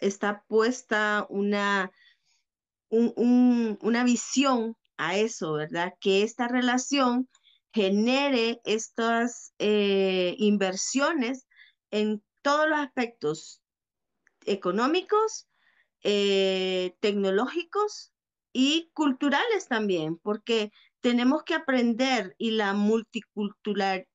está puesta una, visión a eso, ¿verdad? Que esta relación genere estas eh, inversiones en todos los aspectos económicos, eh, tecnológicos y culturales también, porque tenemos que aprender y la multiculturalidad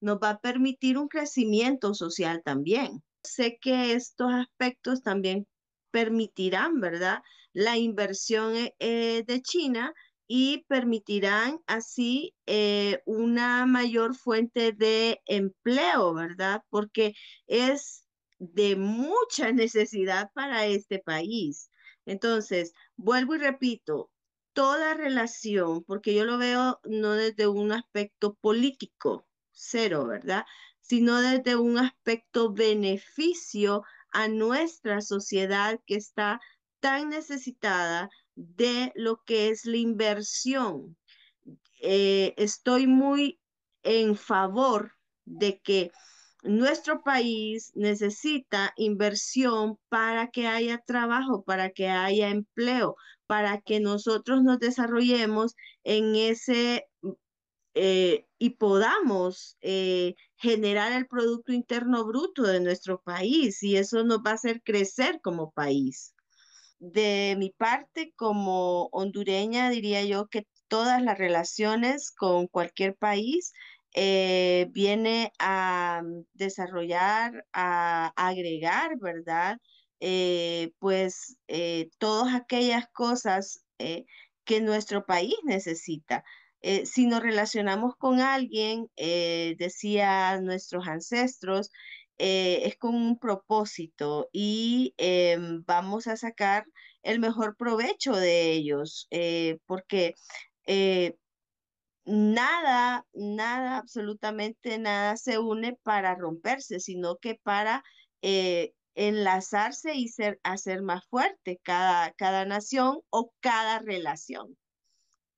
nos va a permitir un crecimiento social también sé que estos aspectos también permitirán, ¿verdad?, la inversión eh, eh, de China y permitirán así eh, una mayor fuente de empleo, ¿verdad? Porque es de mucha necesidad para este país. Entonces, vuelvo y repito, toda relación, porque yo lo veo no desde un aspecto político, cero, ¿verdad? Sino desde un aspecto beneficio a nuestra sociedad que está tan necesitada de lo que es la inversión. Eh, estoy muy en favor de que nuestro país necesita inversión para que haya trabajo, para que haya empleo, para que nosotros nos desarrollemos en ese eh, y podamos eh, generar el Producto Interno Bruto de nuestro país y eso nos va a hacer crecer como país. De mi parte, como hondureña, diría yo que todas las relaciones con cualquier país eh, viene a desarrollar, a agregar, ¿verdad? Eh, pues todas aquellas cosas que nuestro país necesita. Eh, si nos relacionamos con alguien, eh, decía nuestros ancestros, eh, es con un propósito y em, vamos a sacar el mejor provecho de ellos, porque nada, nada, absolutamente nada se une para romperse, sino que para enlazarse y ser, hacer más fuerte cada nación o cada relación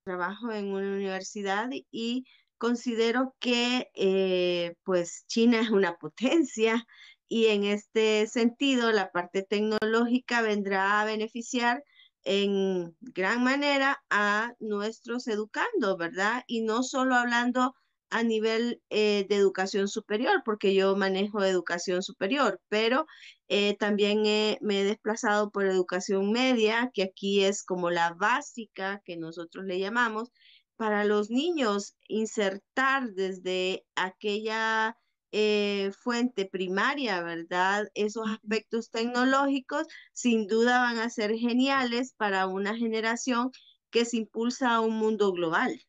trabajo en una universidad y considero que eh, pues China es una potencia y en este sentido la parte tecnológica vendrá a beneficiar en gran manera a nuestros educandos, ¿verdad? Y no solo hablando a nivel eh, de educación superior, porque yo manejo educación superior, pero eh, también me he desplazado por educación media, que aquí es como la básica que nosotros le llamamos, para los niños insertar desde aquella eh, fuente primaria, ¿verdad? Esos aspectos tecnológicos sin duda van a ser geniales para una generación que se impulsa a un mundo global.